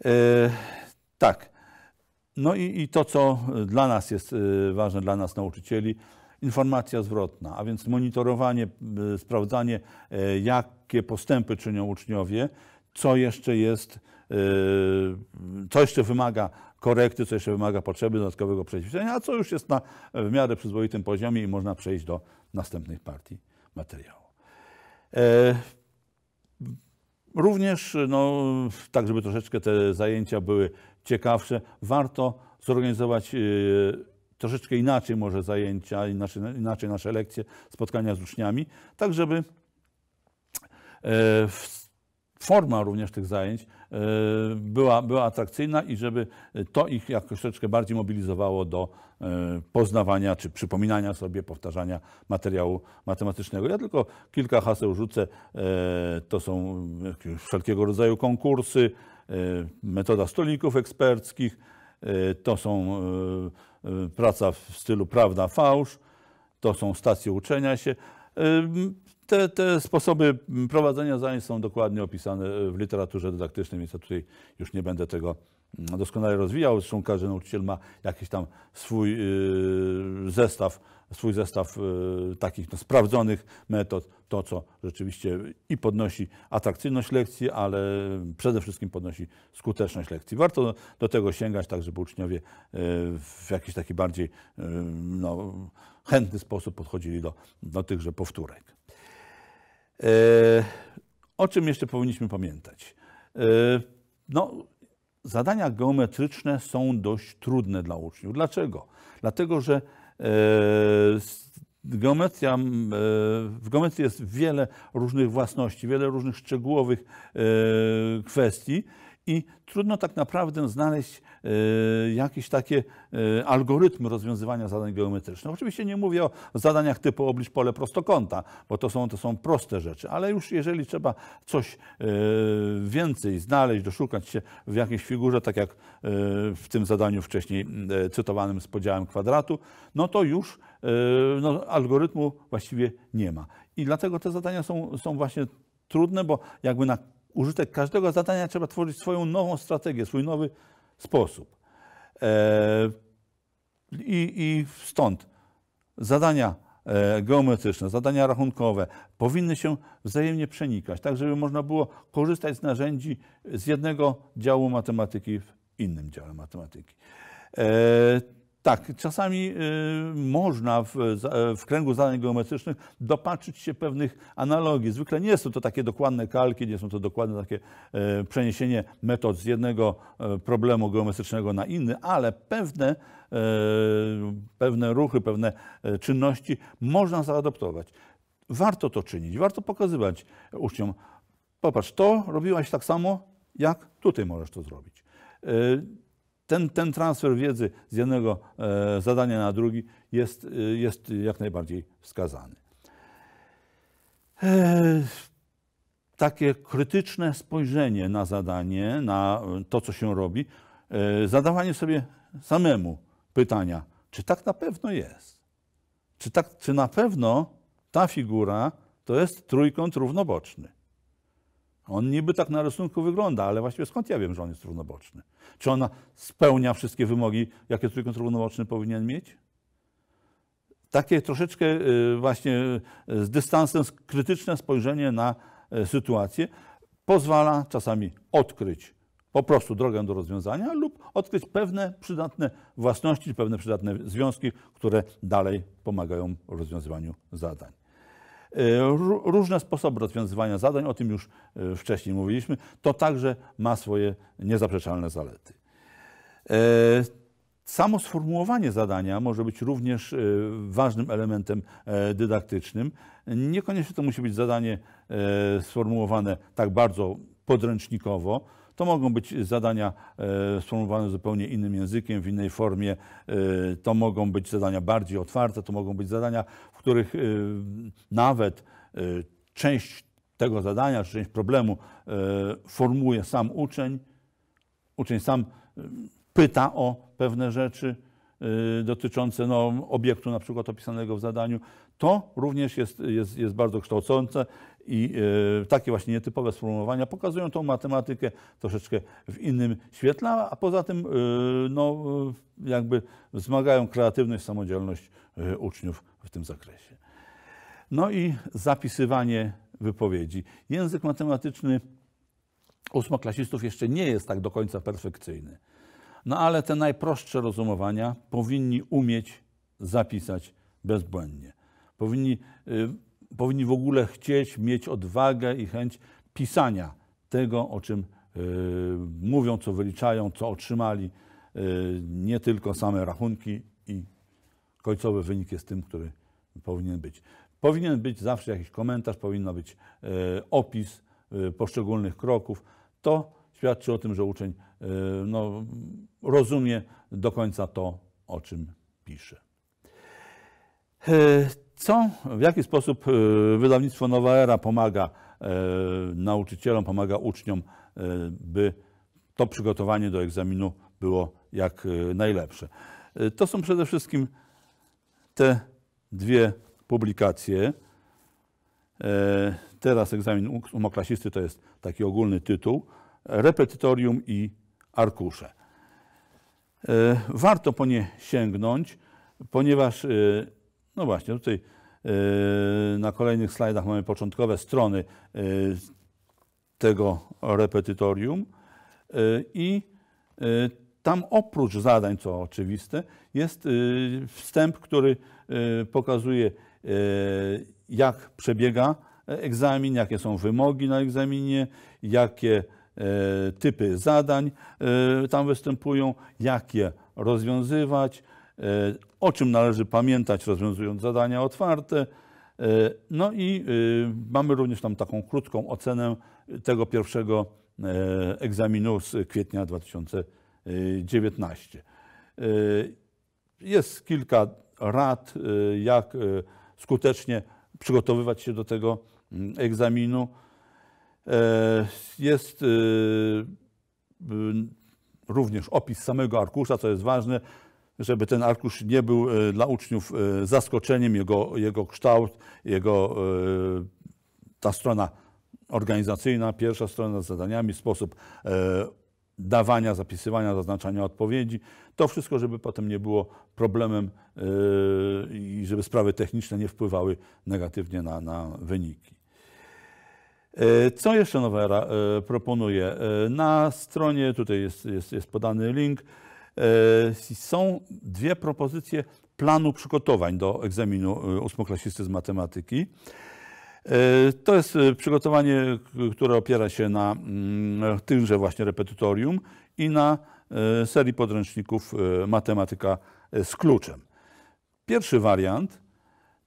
E, tak. No i, i, to, co dla nas jest e, ważne, dla nas nauczycieli, informacja zwrotna, a więc monitorowanie, e, sprawdzanie, jakie postępy czynią uczniowie, co jeszcze jest, co jeszcze wymaga korekty, co jeszcze wymaga potrzeby dodatkowego przećwiczenia, a co już jest na w miarę przyzwoitym poziomie i można przejść do następnej partii materiału. Również, no, tak żeby troszeczkę te zajęcia były ciekawsze, warto zorganizować y, troszeczkę inaczej może zajęcia, inaczej, inaczej nasze lekcje, spotkania z uczniami, tak żeby e, w forma również tych zajęć e, była, była atrakcyjna i żeby to ich jakoś troszeczkę bardziej mobilizowało do e, poznawania czy przypominania sobie, powtarzania materiału matematycznego. Ja tylko kilka haseł rzucę. E, to są wszelkiego rodzaju konkursy, metoda stolików eksperckich, to są praca w stylu prawda, fałsz, to są stacje uczenia się. Te, te sposoby prowadzenia zajęć są dokładnie opisane e, w literaturze dydaktycznej, więc ja tutaj już nie będę tego mm, doskonale rozwijał. Zresztą każdy nauczyciel ma jakiś tam swój y, zestaw, swój zestaw y, takich no, sprawdzonych metod, to co rzeczywiście i podnosi atrakcyjność lekcji, ale przede wszystkim podnosi skuteczność lekcji. Warto do tego sięgać, tak żeby uczniowie e, w jakiś taki bardziej e, no, chętny sposób podchodzili do, do tychże powtórek. E, o czym jeszcze powinniśmy pamiętać? E, no, zadania geometryczne są dość trudne dla uczniów. Dlaczego? Dlatego, że e, geometria, w geometrii jest wiele różnych własności, wiele różnych szczegółowych kwestii i trudno tak naprawdę znaleźć e, jakieś takie e, algorytmy rozwiązywania zadań geometrycznych. Oczywiście nie mówię o zadaniach typu oblicz pole prostokąta, bo to są, to są proste rzeczy, ale już jeżeli trzeba coś e, więcej znaleźć, doszukać się w jakiejś figurze, tak jak w tym zadaniu wcześniej cytowanym z podziałem kwadratu, no to już no, algorytmu właściwie nie ma. I dlatego te zadania są, są właśnie trudne, bo jakby na użytek każdego zadania trzeba tworzyć swoją nową strategię, swój nowy sposób. E, I, i stąd zadania e, geometryczne, zadania rachunkowe powinny się wzajemnie przenikać, tak żeby można było korzystać z narzędzi z jednego działu matematyki w innym dziale matematyki. E, tak, czasami y, można w, w, kręgu zadań geometrycznych dopatrzyć się pewnych analogii. Zwykle nie są to takie dokładne kalki, nie są to dokładne takie e, przeniesienie metod z jednego e, problemu geometrycznego na inny, ale pewne, e, pewne ruchy, pewne czynności można zaadoptować. Warto to czynić, warto pokazywać uczniom, popatrz, to robiłaś tak samo, jak tutaj możesz to zrobić ten, ten transfer wiedzy z jednego e, zadania na drugi jest, e, jest jak najbardziej wskazany. E, takie krytyczne spojrzenie na zadanie, na to, co się robi, zadawanie sobie samemu pytania, czy tak na pewno jest? Czy, tak, czy na pewno ta figura to jest trójkąt równoboczny? On niby tak na rysunku wygląda, ale właściwie skąd ja wiem, że on jest równoboczny? Czy on spełnia wszystkie wymogi, jakie trójkąt równoboczny powinien mieć? Takie troszeczkę y, właśnie y, z dystansem krytyczne spojrzenie na y, sytuację pozwala czasami odkryć po prostu drogę do rozwiązania lub odkryć pewne przydatne własności, pewne przydatne związki, które dalej pomagają w rozwiązywaniu zadań. E, różne sposoby rozwiązywania zadań, o tym już e, wcześniej mówiliśmy, to także ma swoje niezaprzeczalne zalety. E, samo sformułowanie zadania może być również ważnym elementem dydaktycznym. Niekoniecznie to musi być zadanie sformułowane tak bardzo podręcznikowo. To mogą być zadania sformułowane zupełnie innym językiem, w innej formie. To mogą być zadania bardziej otwarte, to mogą być zadania, w których y, nawet y, część tego zadania, czy część problemu y, formuje sam uczeń. Uczeń sam pyta o pewne rzeczy dotyczące no, obiektu na przykład opisanego w zadaniu. To również jest, jest, jest bardzo kształcące i takie właśnie nietypowe sformułowania pokazują tą matematykę troszeczkę w innym świetle, a poza tym no, jakby wzmagają kreatywność, samodzielność Y, uczniów w tym zakresie. No i zapisywanie wypowiedzi. Język matematyczny ósmoklasistów jeszcze nie jest tak do końca perfekcyjny. No ale te najprostsze rozumowania powinni umieć zapisać bezbłędnie. Powinni, y, powinni w ogóle chcieć mieć odwagę i chęć pisania tego, o czym y, mówią, co wyliczają, co otrzymali, y, nie tylko same rachunki i końcowy wynik jest tym, który powinien być. Powinien być zawsze jakiś komentarz, powinno być e, opis e, poszczególnych kroków. To świadczy o tym, że uczeń e, no, rozumie do końca to, o czym pisze. Co, w jaki sposób wydawnictwo Nowa Era pomaga nauczycielom, pomaga uczniom, by to przygotowanie do egzaminu było jak najlepsze? To są przede wszystkim te dwie publikacje. E, teraz egzamin umoklasisty to jest taki ogólny tytuł. Repetytorium i arkusze. E, warto po nie sięgnąć, ponieważ, e, no właśnie, tutaj na kolejnych slajdach mamy początkowe strony tego repetytorium i tam oprócz zadań, co oczywiste, jest y, wstęp, który y, pokazuje, y, jak przebiega e, egzamin, jakie są wymogi na egzaminie, jakie e, typy zadań tam występują, jak je rozwiązywać, e, o czym należy pamiętać rozwiązując zadania otwarte. No i mamy również tam taką krótką ocenę tego pierwszego egzaminu z kwietnia 2020. 19. Y, jest kilka rad, y, jak y, skutecznie przygotowywać się do tego mm, egzaminu. Jest również opis samego arkusza, co jest ważne, żeby ten arkusz nie był dla uczniów zaskoczeniem, jego, jego kształt, jego ta strona organizacyjna, pierwsza strona z zadaniami, sposób dawania, zapisywania, zaznaczania odpowiedzi. To wszystko, żeby potem nie było problemem yy, i żeby sprawy techniczne nie wpływały negatywnie na, na wyniki. E, co jeszcze Nowera e, proponuje? E, na stronie, tutaj jest, jest, jest podany link, są dwie propozycje planu przygotowań do egzaminu ósmoklasisty z matematyki. E, to jest e, przygotowanie, które opiera się na mm, tymże właśnie repetytorium i na e, serii podręczników matematyka z kluczem. Pierwszy wariant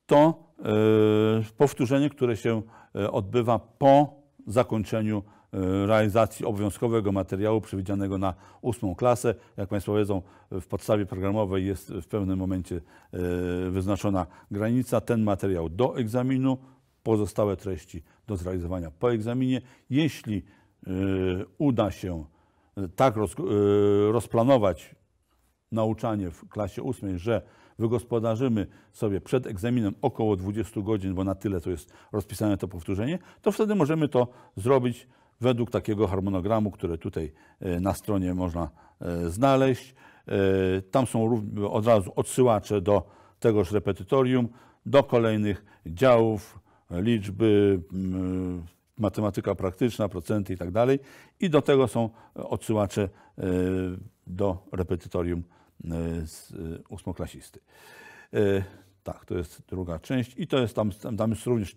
to powtórzenie, które się odbywa po zakończeniu realizacji obowiązkowego materiału przewidzianego na ósmą klasę. Jak Państwo wiedzą, w podstawie programowej jest w pewnym momencie wyznaczona granica. Ten materiał do egzaminu, pozostałe treści do zrealizowania po egzaminie. Jeśli y, uda się y, tak y, rozplanować nauczanie w klasie ósmej, że wygospodarzymy sobie przed egzaminem około 20 godzin, bo na tyle to jest rozpisane to powtórzenie, to wtedy możemy to zrobić według takiego harmonogramu, który tutaj na stronie można znaleźć. Tam są od razu odsyłacze do tegoż repetytorium, do kolejnych działów liczby, mm, matematyka praktyczna, procenty i tak dalej. I do tego są odsyłacze e, do repetytorium e, z e, ósmoklasisty. Tak, to jest druga część i to jest tam, tam jest również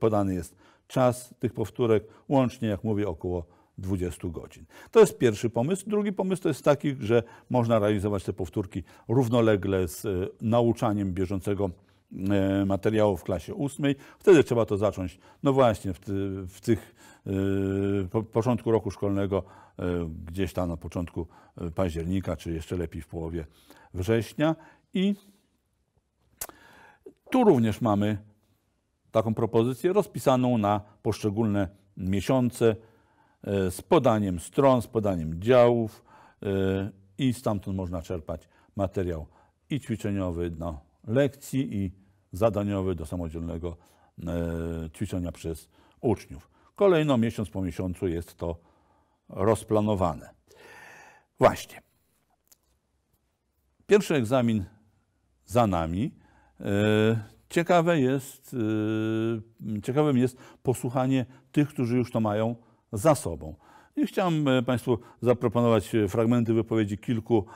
podany jest czas tych powtórek, łącznie, jak mówię, około 20 godzin. To jest pierwszy pomysł. Drugi pomysł to jest taki, że można realizować te powtórki równolegle z nauczaniem bieżącego E, materiału w klasie ósmej. Wtedy trzeba to zacząć, no właśnie, w, ty, w tych y, po, początku roku szkolnego, y, gdzieś tam na początku października, czy jeszcze lepiej w połowie września. I tu również mamy taką propozycję rozpisaną na poszczególne miesiące y, z podaniem stron, z podaniem działów i stamtąd można czerpać materiał i ćwiczeniowy do no, lekcji i zadaniowy do samodzielnego e, ćwiczenia przez uczniów. Kolejno miesiąc po miesiącu jest to rozplanowane. Właśnie. Pierwszy egzamin za nami. E, ciekawe jest, e, ciekawym jest posłuchanie tych, którzy już to mają za sobą. I chciałem Państwu zaproponować fragmenty wypowiedzi kilku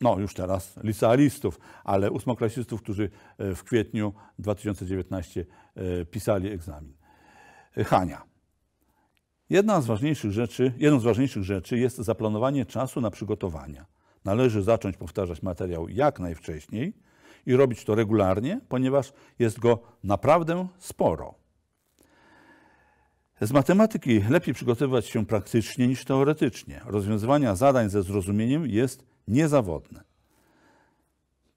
no już teraz licealistów, ale ósmoklasistów, którzy e, w kwietniu 2019 e, pisali egzamin. E, Hania. Jedna z ważniejszych rzeczy, jedną z ważniejszych rzeczy jest zaplanowanie czasu na przygotowania. Należy zacząć powtarzać materiał jak najwcześniej i robić to regularnie, ponieważ jest go naprawdę sporo. Z matematyki lepiej przygotowywać się praktycznie niż teoretycznie. Rozwiązywanie zadań ze zrozumieniem jest niezawodne.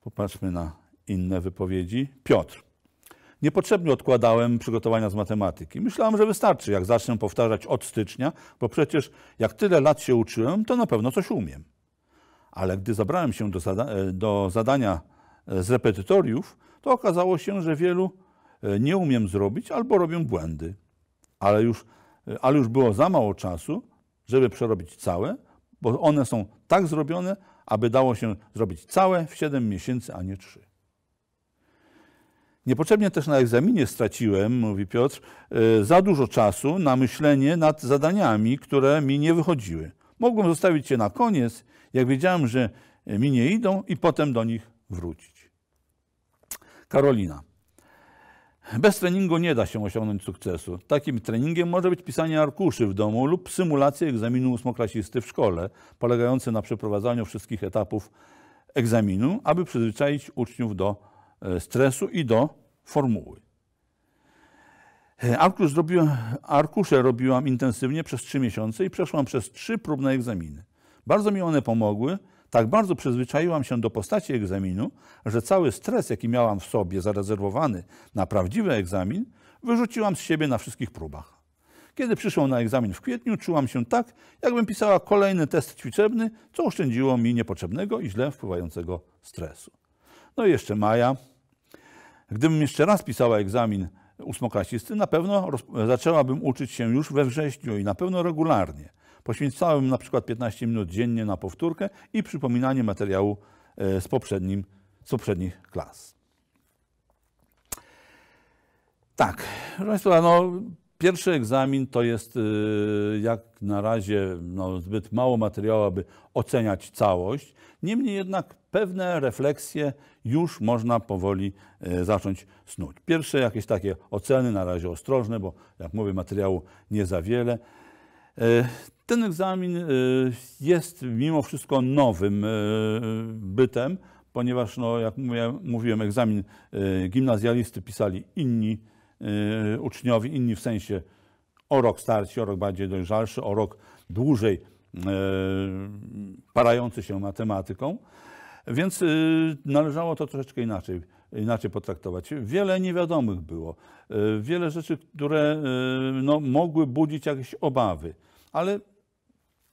Popatrzmy na inne wypowiedzi. Piotr. Niepotrzebnie odkładałem przygotowania z matematyki. Myślałem, że wystarczy, jak zacznę powtarzać od stycznia, bo przecież jak tyle lat się uczyłem, to na pewno coś umiem. Ale gdy zabrałem się do, zada do zadania e, z repetytoriów, to okazało się, że wielu e, nie umiem zrobić albo robię błędy ale już, ale już było za mało czasu, żeby przerobić całe, bo one są tak zrobione, aby dało się zrobić całe w 7 miesięcy, a nie 3. Niepotrzebnie też na egzaminie straciłem, mówi Piotr, e, za dużo czasu na myślenie nad zadaniami, które mi nie wychodziły. Mogłem zostawić je na koniec, jak wiedziałem, że mi nie idą, i potem do nich wrócić. Karolina. Bez treningu nie da się osiągnąć sukcesu. Takim treningiem może być pisanie arkuszy w domu lub symulacja egzaminu ósmoklasisty w szkole, polegająca na przeprowadzaniu wszystkich etapów egzaminu, aby przyzwyczaić uczniów do e, stresu i do formuły. E, arkusz zrobiłem, arkusze robiłam intensywnie przez trzy miesiące i przeszłam przez trzy próbne egzaminy. Bardzo mi one pomogły tak bardzo przyzwyczaiłam się do postaci egzaminu, że cały stres, jaki miałam w sobie zarezerwowany na prawdziwy egzamin, wyrzuciłam z siebie na wszystkich próbach. Kiedy przyszłam na egzamin w kwietniu, czułam się tak, jakbym pisała kolejny test ćwiczebny, co oszczędziło mi niepotrzebnego i źle wpływającego stresu. No i jeszcze maja. Gdybym jeszcze raz pisała egzamin ósmoklasisty, na pewno zaczęłabym uczyć się już we wrześniu i na pewno regularnie – Poświęcałem na przykład 15 minut dziennie na powtórkę i przypominanie materiału e, z, poprzednim, z poprzednich klas. Tak, proszę Państwa, no, pierwszy egzamin to jest e, jak na razie no, zbyt mało materiału, aby oceniać całość. Niemniej jednak pewne refleksje już można powoli e, zacząć snuć. Pierwsze jakieś takie oceny, na razie ostrożne, bo jak mówię, materiału nie za wiele. E, ten egzamin e, jest mimo wszystko nowym e, bytem, ponieważ, no, jak mówiłem, egzamin gimnazjalisty pisali inni uczniowie, inni w sensie o rok starsi, o rok bardziej dojrzalszy, o rok dłużej parający się matematyką. Więc należało to troszeczkę inaczej inaczej potraktować. Wiele niewiadomych było, e, wiele rzeczy, które e, no, mogły budzić jakieś obawy, ale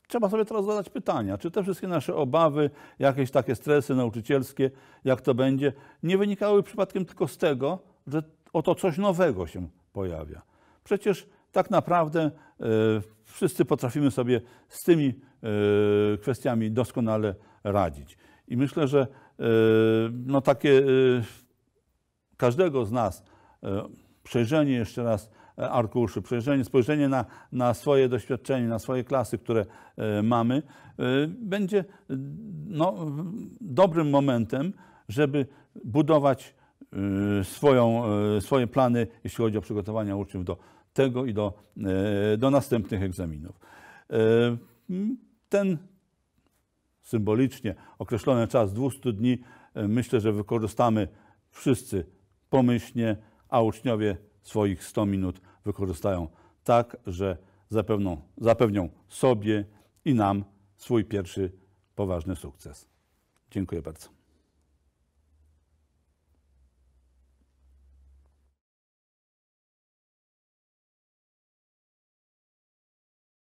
trzeba sobie teraz zadać pytania, czy te wszystkie nasze obawy, jakieś takie stresy nauczycielskie, jak to będzie, nie wynikały przypadkiem tylko z tego, że oto coś nowego się pojawia. Przecież tak naprawdę e, wszyscy potrafimy sobie z tymi kwestiami doskonale radzić. I myślę, że no, takie każdego z nas e, przejrzenie jeszcze raz e, arkuszy, przejrzenie, spojrzenie na, na swoje doświadczenie, na swoje klasy, które e, mamy, będzie no, dobrym momentem, żeby budować swoją, swoje plany, jeśli chodzi o przygotowania uczniów do tego i do, do następnych egzaminów. Ten symbolicznie określony czas 200 dni myślę, że wykorzystamy wszyscy pomyślnie, a uczniowie swoich 100 minut wykorzystają tak, że zapewną, zapewnią sobie i nam swój pierwszy poważny sukces. Dziękuję bardzo.